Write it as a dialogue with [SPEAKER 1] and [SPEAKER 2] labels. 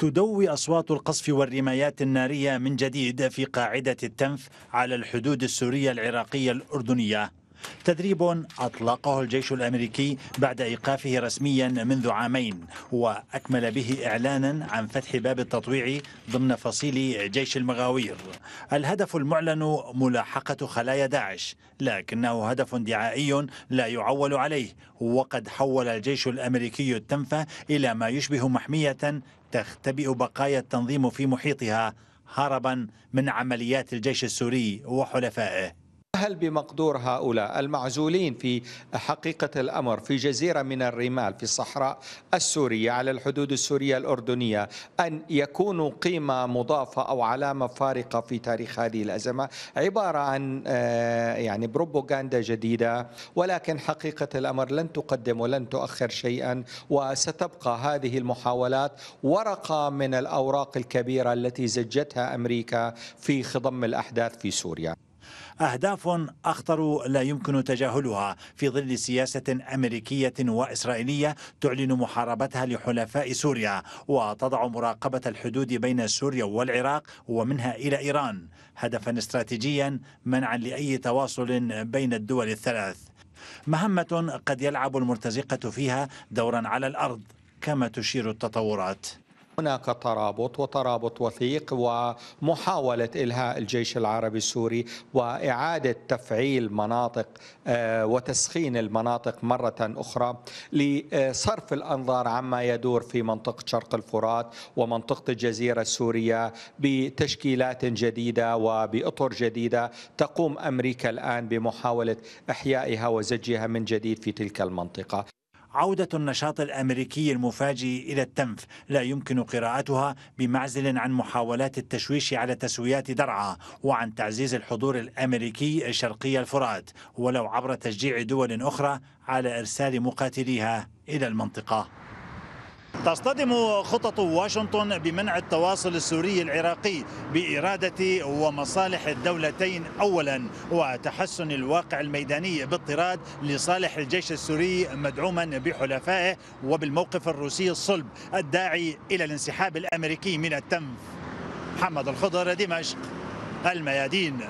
[SPEAKER 1] تدوي أصوات القصف والرمايات النارية من جديد في قاعدة التنف على الحدود السورية العراقية الأردنية تدريب أطلقه الجيش الأمريكي بعد إيقافه رسميا منذ عامين وأكمل به إعلانا عن فتح باب التطويع ضمن فصيل جيش المغاوير الهدف المعلن ملاحقة خلايا داعش لكنه هدف دعائي لا يعول عليه وقد حول الجيش الأمريكي التنفى إلى ما يشبه محمية تختبئ بقايا التنظيم في محيطها هربا من عمليات الجيش السوري وحلفائه
[SPEAKER 2] هل بمقدور هؤلاء المعزولين في حقيقة الأمر في جزيرة من الرمال في الصحراء السورية على الحدود السورية الأردنية أن يكونوا قيمة مضافة أو علامة فارقة في تاريخ هذه الأزمة عبارة عن آه، يعني بروبوغاندا جديدة ولكن حقيقة الأمر لن تقدم ولن تؤخر شيئا وستبقى هذه المحاولات ورقة من الأوراق الكبيرة التي زجتها أمريكا في خضم الأحداث في سوريا أهداف أخطر لا يمكن تجاهلها في ظل
[SPEAKER 1] سياسة أمريكية وإسرائيلية تعلن محاربتها لحلفاء سوريا وتضع مراقبة الحدود بين سوريا والعراق ومنها إلى إيران هدفا استراتيجيا منعا لأي تواصل بين الدول الثلاث مهمة قد يلعب المرتزقة فيها دورا على الأرض كما تشير التطورات
[SPEAKER 2] هناك ترابط وترابط وثيق ومحاولة إلهاء الجيش العربي السوري وإعادة تفعيل مناطق آه، وتسخين المناطق مرة أخرى لصرف الأنظار عما يدور في منطقة شرق الفرات ومنطقة الجزيرة السورية بتشكيلات جديدة وبإطر جديدة تقوم أمريكا الآن بمحاولة إحيائها وزجها من جديد في تلك المنطقة
[SPEAKER 1] عودة النشاط الأمريكي المفاجئ إلى التنف لا يمكن قراءتها بمعزل عن محاولات التشويش على تسويات درعا وعن تعزيز الحضور الأمريكي شرقي الفرات ولو عبر تشجيع دول أخرى على إرسال مقاتليها إلى المنطقة تصطدم خطط واشنطن بمنع التواصل السوري العراقي بإرادة ومصالح الدولتين أولا وتحسن الواقع الميداني بالطراد لصالح الجيش السوري مدعوما بحلفائه وبالموقف الروسي الصلب الداعي إلى الانسحاب الأمريكي من التنف محمد الخضر دمشق الميادين